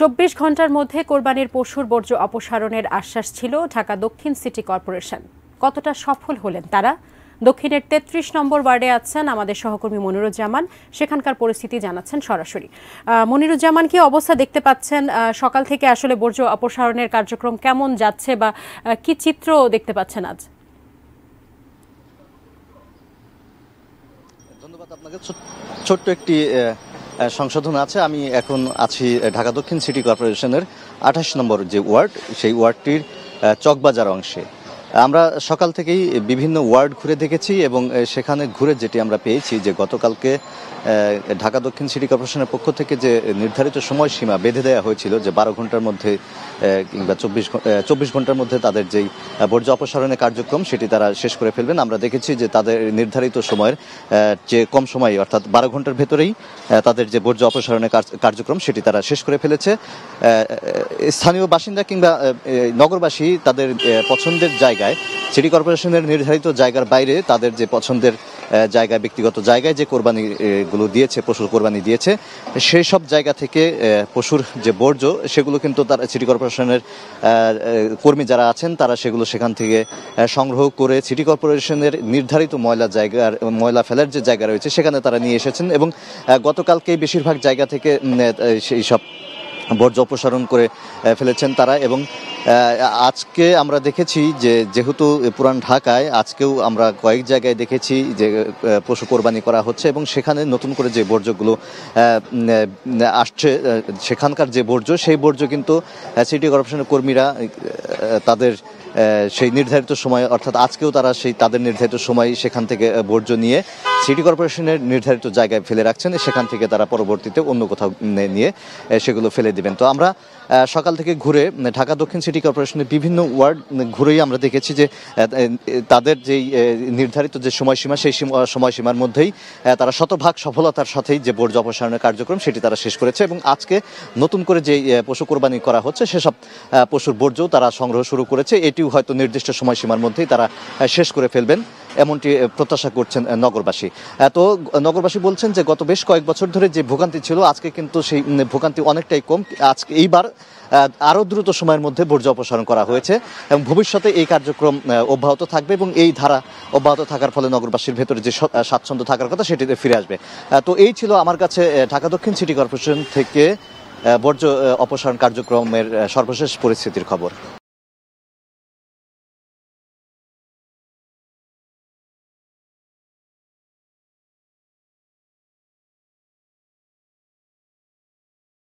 চব্বিশ ঘন্টার মধ্যে কোরবানির পশুর বর্জ্য অপসারণের আশ্বাস ছিল ঢাকা দক্ষিণ সিটি কর্পোরেশন কতটা সফল হলেন তারা দক্ষিণের ৩৩ নম্বর ওয়ার্ডে আছেন আমাদের সহকর্মী মনিরুজ্জামান সেখানকার পরিস্থিতি জানাচ্ছেন সরাসরি মনিরুজ্জামান কি অবস্থা দেখতে পাচ্ছেন সকাল থেকে আসলে বর্জ্য অপসারণের কার্যক্রম কেমন যাচ্ছে বা কি চিত্র দেখতে পাচ্ছেন আজ ধন্যবাদ আপনাকে ছোট্ট একটি সংশোধন আছে আমি এখন আছি ঢাকা দক্ষিণ সিটি কর্পোরেশনের আঠাশ নম্বর যে ওয়ার্ড সেই ওয়ার্ডটির চকবাজার অংশে আমরা সকাল থেকেই বিভিন্ন ওয়ার্ড ঘুরে দেখেছি এবং সেখানে ঘুরে যেটি আমরা পেয়েছি যে গতকালকে ঢাকা দক্ষিণ সিটি কর্পোরেশনের পক্ষ থেকে যে নির্ধারিত সময়সীমা বেঁধে দেওয়া হয়েছিল যে বারো ঘন্টার মধ্যে কিংবা চব্বিশ চব্বিশ ঘন্টার মধ্যে তাদের যেই বর্জ্য অপসারণের কার্যক্রম সেটি তারা শেষ করে ফেলবেন আমরা দেখেছি যে তাদের নির্ধারিত সময়ের যে কম সময়ে অর্থাৎ বারো ঘন্টার ভেতরেই তাদের যে বর্জ্য অপসারণের কার্যক্রম সেটি তারা শেষ করে ফেলেছে স্থানীয় বাসিন্দা কিংবা নগরবাসী তাদের পছন্দের জায়গা জায়গায় সিটি কর্পোরেশনের নির্ধারিত জায়গার বাইরে তাদের যে পছন্দের জায়গায় ব্যক্তিগত জায়গায় যে কোরবানিগুলো দিয়েছে পশুর কোরবানি দিয়েছে সেই সব জায়গা থেকে পশুর যে বর্জ্য সেগুলো কিন্তু তারা সিটি কর্পোরেশনের কর্মী যারা আছেন তারা সেগুলো সেখান থেকে সংগ্রহ করে সিটি কর্পোরেশনের নির্ধারিত ময়লা জায়গার ময়লা ফেলার যে জায়গা রয়েছে সেখানে তারা নিয়ে এসেছেন এবং গতকালকেই বেশিরভাগ জায়গা থেকে সেই সব বর্জ্য অপসারণ করে ফেলেছেন তারা এবং আজকে আমরা দেখেছি যে যেহেতু পুরান ঢাকায় আজকেও আমরা কয়েক জায়গায় দেখেছি যে পশু কোরবানি করা হচ্ছে এবং সেখানে নতুন করে যে বর্জ্যগুলো আসছে সেখানকার যে বর্জ্য সেই বর্জ্য কিন্তু সিটি কর্পোরেশনের কর্মীরা তাদের সেই নির্ধারিত সময় অর্থাৎ আজকেও তারা সেই তাদের নির্ধারিত সময় সেখান থেকে বর্জ্য নিয়ে সিটি কর্পোরেশনের নির্ধারিত জায়গায় ফেলে রাখছেন সেখান থেকে তারা পরবর্তীতে অন্য কোথাও নিয়ে সেগুলো ফেলে দিবেন তো আমরা সকাল থেকে ঘুরে ঢাকা দক্ষিণ সিটি কর্পোরেশনের বিভিন্ন ওয়ার্ড ঘুরেই আমরা দেখেছি যে তাদের যেই নির্ধারিত যে সময়সীমা সেই সময়সীমার মধ্যেই তারা শতভাগ সফলতার সাথেই যে বর্জ্য অপসারণের কার্যক্রম সেটি তারা শেষ করেছে এবং আজকে নতুন করে যে পশু কোরবানি করা হচ্ছে সেসব পশুর বর্জ্যও তারা সংগ্রহ শুরু করেছে এটিও হয়তো নির্দিষ্ট সময়সীমার মধ্যেই তারা শেষ করে ফেলবেন এমনটি প্রত্যাশা করছেন নগরবাসী তো নগরবাসী বলছেন যে গত বেশ কয়েক বছর ধরে যে ভোগান্তি ছিল আজকে কিন্তু সেই ভোগান্তি অনেকটাই কম আজকে এইবার আরও দ্রুত সময়ের মধ্যে বর্জ্য অপসারণ করা হয়েছে এবং ভবিষ্যতে এই কার্যক্রম অব্যাহত থাকবে এবং এই ধারা অব্যাহত থাকার ফলে নগরবাসীর ভেতরে যে স্বাচ্ছন্দ্য থাকার কথা সেটিতে ফিরে আসবে তো এই ছিল আমার কাছে ঢাকা দক্ষিণ সিটি কর্পোরেশন থেকে বর্জ্য অপসারণ কার্যক্রমের সর্বশেষ পরিস্থিতির খবর